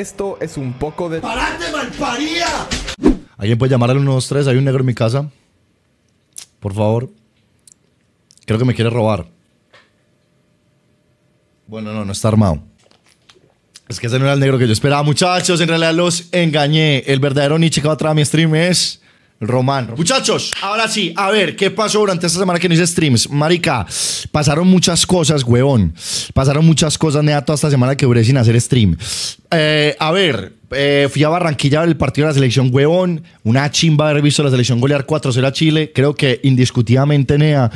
esto es un poco de... ¡Parate, malparía! ¿Alguien puede llamar al 123? Hay un negro en mi casa. Por favor. Creo que me quiere robar. Bueno, no, no está armado. Es que ese no era el negro que yo esperaba. Muchachos, en realidad los engañé. El verdadero Nietzsche que va traer a mi stream es... Román. Muchachos, ahora sí, a ver, ¿qué pasó durante esta semana que no hice streams? Marica, pasaron muchas cosas, huevón. Pasaron muchas cosas, nea, toda esta semana que duré sin hacer stream. Eh, a ver, eh, fui a Barranquilla el partido de la selección, huevón. Una chimba haber visto la selección golear 4-0 a Chile. Creo que indiscutidamente, nea,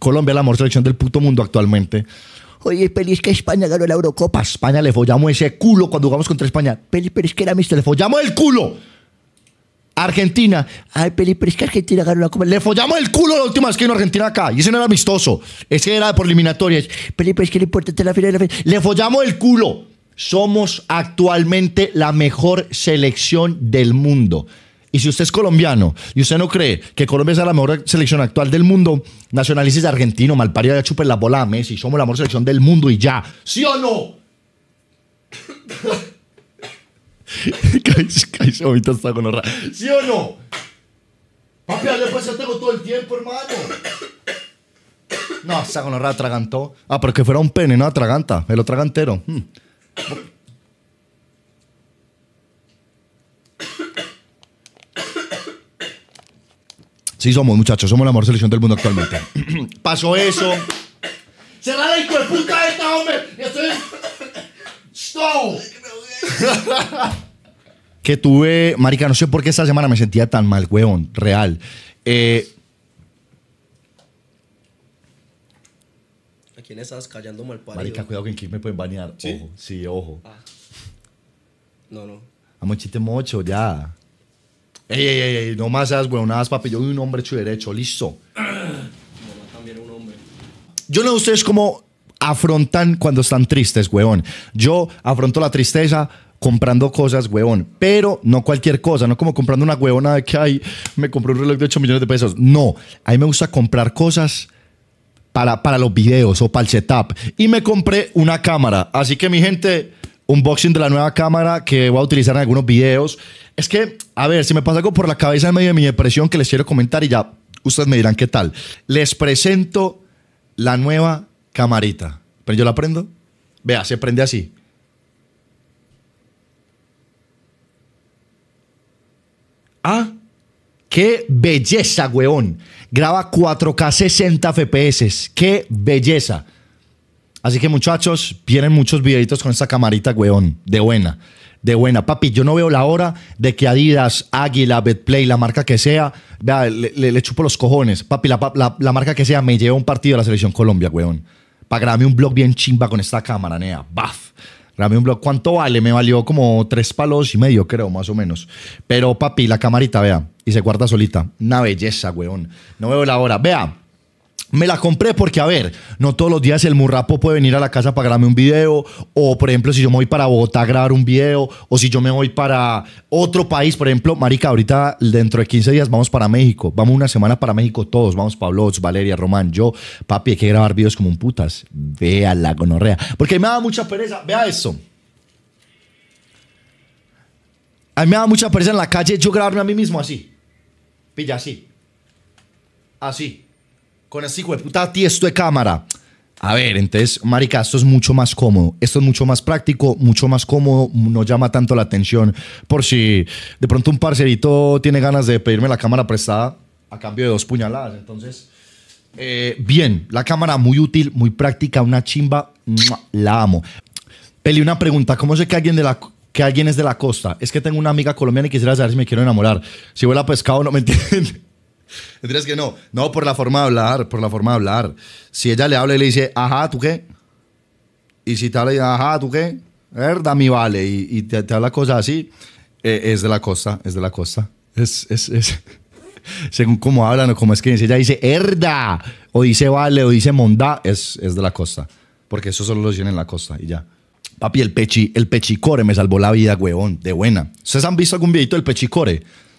Colombia es la mejor selección del puto mundo actualmente. Oye, Peli, es que España ganó la Eurocopa. España le follamos ese culo cuando jugamos contra España. Peli, pero es que era Mister, le follamos el culo. Argentina. Ay, Peli, pero es que Argentina ganó la Copa. Le follamos el culo la última vez que vino Argentina acá. Y ese no era amistoso. Ese era por eliminatorias. Peli, pero es que le importa la final, la final. Le follamos el culo. Somos actualmente la mejor selección del mundo. Y si usted es colombiano y usted no cree que Colombia es la mejor selección actual del mundo, nacionalices de argentino, malparido, ya chupen la bola a Messi. Somos la mejor selección del mundo y ya. ¿Sí o no? ¿Sí o no? Papi, le pues tengo todo el tiempo, hermano. No, esa gonorra atragantó. Ah, pero que fuera un pene, no atraganta. El lo traga hmm. Sí somos, muchachos. Somos la mejor selección del mundo actualmente. Pasó eso. que tuve, marica, no sé por qué esta semana me sentía tan mal, weón, real. Eh, ¿A quién estás callando mal parido? Marica, cuidado que en me pueden banear. ¿Sí? Ojo, sí, ojo. Ah. No, no. A mochite mocho, ya. Ey, ey, ey, ey, no más seas weonadas, papi. Yo soy un hombre hecho derecho, listo. Yo no sé ustedes cómo afrontan cuando están tristes, weón. Yo afronto la tristeza comprando cosas, huevón, pero no cualquier cosa, no como comprando una huevona de que hay, me compré un reloj de 8 millones de pesos. No, a mí me gusta comprar cosas para, para los videos o para el setup. Y me compré una cámara. Así que, mi gente, unboxing de la nueva cámara que voy a utilizar en algunos videos. Es que, a ver, si me pasa algo por la cabeza en medio de mi depresión que les quiero comentar y ya ustedes me dirán qué tal. Les presento la nueva camarita. ¿Pero yo la prendo? Vea, se prende así. Ah, qué belleza, weón. Graba 4K 60 FPS. Qué belleza. Así que muchachos, vienen muchos videitos con esta camarita, weón. De buena. De buena. Papi, yo no veo la hora de que Adidas, Águila, Betplay, la marca que sea, vea, le, chupo los cojones. Papi, la, marca que sea me lleva un partido de la Selección Colombia, weón. Para grabarme un blog bien chimba con esta cámara, nea. Baf grabé un blog. ¿Cuánto vale? Me valió como tres palos y medio, creo, más o menos. Pero papi, la camarita, vea, y se cuarta solita. Una belleza, weón. No veo la hora. Vea, me la compré porque, a ver, no todos los días el murrapo puede venir a la casa para grabarme un video, o por ejemplo, si yo me voy para Bogotá a grabar un video, o si yo me voy para otro país, por ejemplo, Marica, ahorita dentro de 15 días vamos para México, vamos una semana para México todos, vamos Pablo, Valeria, Román, yo, papi, hay que grabar videos como un putas, vea la gonorrea, porque me da mucha pereza, vea eso. A mí me da mucha pereza en la calle yo grabarme a mí mismo así, pilla así, así con el hijo de puta esto de cámara. A ver, entonces, marica, esto es mucho más cómodo, esto es mucho más práctico, mucho más cómodo, no llama tanto la atención. Por si de pronto un parcerito tiene ganas de pedirme la cámara prestada a cambio de dos puñaladas. Entonces, eh, bien, la cámara muy útil, muy práctica, una chimba, la amo. Peli, una pregunta, ¿cómo sé que alguien de la que alguien es de la costa? Es que tengo una amiga colombiana y quisiera saber si me quiero enamorar. Si huele a pescado, no me entienden. Tendrías que no. No, por la forma de hablar, por la forma de hablar. Si ella le habla y le dice, ajá, ¿tú qué? Y si te habla y dice, ajá, ¿tú qué? Herda mi vale. Y, y te, te, habla cosas así. Eh, es de la costa, es de la costa. Es, es, es. Según cómo hablan o cómo que dice ella dice, herda, o dice vale, o dice mondá, es, es de la costa. Porque eso solo lo tienen en la costa y ya. Papi, el, pechi, el pechicore me salvó la vida, huevón, de buena. ¿Ustedes han visto algún videito del pechicore?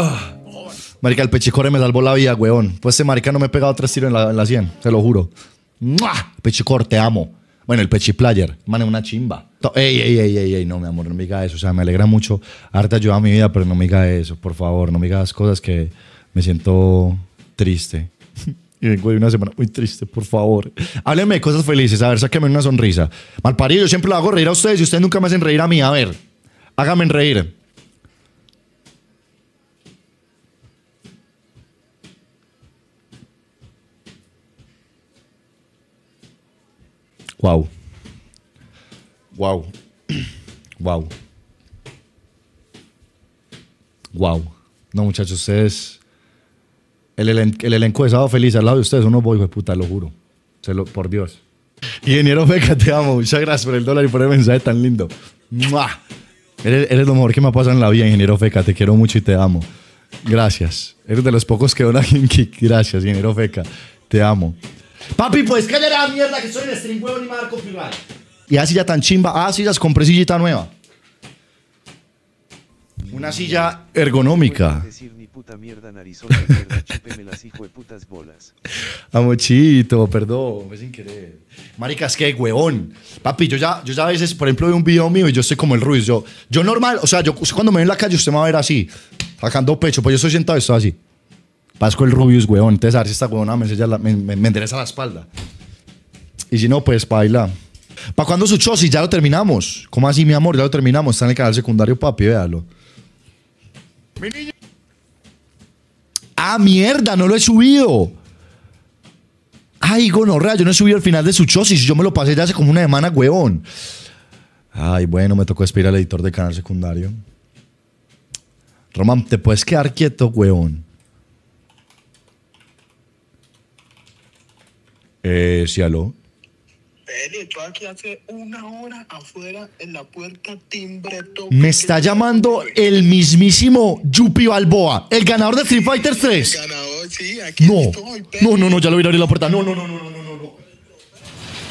Ah. Marica, el pechicore me salvó la vida, weón. Pues ese marica no me he pegado tres tiros en la, 100, te lo juro. ¡Mua! Pechicor, te amo. Bueno, el pechiplayer, Player, man, una chimba. Ey, ey, ey, ey, no, mi amor, no me digas eso. O sea, me alegra mucho. Arte ayuda a mi vida, pero no me digas eso, por favor. No me digas cosas que me siento triste. y vengo de una semana muy triste, por favor. Háblenme de cosas felices, a ver, sáquenme una sonrisa. Malparido, yo siempre lo hago reír a ustedes y ustedes nunca me hacen reír a mí. A ver, háganme reír. Wow. Wow. Wow. Wow. No, muchachos, ustedes. El, elenco de Sábado Feliz al lado de ustedes no unos boys de puta, lo juro. por Dios. Ingeniero Feca, te amo. Muchas gracias por el dólar y por el mensaje tan lindo. Eres, lo mejor que me ha pasado en la vida, ingeniero Feca. Te quiero mucho y te amo. Gracias. Eres de los pocos que donan Gracias, ingeniero Feca. Te amo. Papi, pues callar a la mierda que soy el stream huevo Marco me va a dar Y así ya tan chimba. Ah, sí, las compré sillita nueva. Una silla ergonómica. decir Amochito, perdón, me sin querer. Maricas, qué huevón. Papi, yo ya, yo a veces, por ejemplo, veo un video mío y yo estoy como el Ruiz. Yo, yo normal, o sea, yo cuando me veo en la calle, usted me va a ver así, sacando pecho, pues yo estoy sentado y estoy así. Pasco el Rubius, weón. Entonces, a ver si esta weona me, la- me, endereza la espalda. Y si no, pues baila. ¿Para cuándo su chosi? Ya lo terminamos. ¿Cómo así, mi amor? Ya lo terminamos. Está en el canal secundario, papi, véalo. ¡Ah, mierda! No lo he subido. Ay, gonorrea, yo no he subido el final de su chosis. Yo me lo pasé ya hace como una semana, weón. Ay, bueno, me tocó despedir al editor del canal secundario. Román, te puedes quedar quieto, weón. Eh, sí, aló. Me está llamando el mismísimo Yupi Balboa, el ganador de Street Fighter 3. no. no, no, no, ya lo vi a abrir la puerta. No, no, no, no, no, no, no.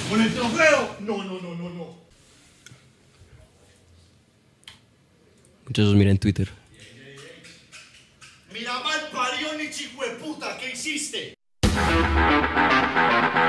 Con el trofeo. No, no, no, no, no. Muchachos, miren Twitter. Mira mal parión ni chico de puta, ¿qué hiciste? Thank you.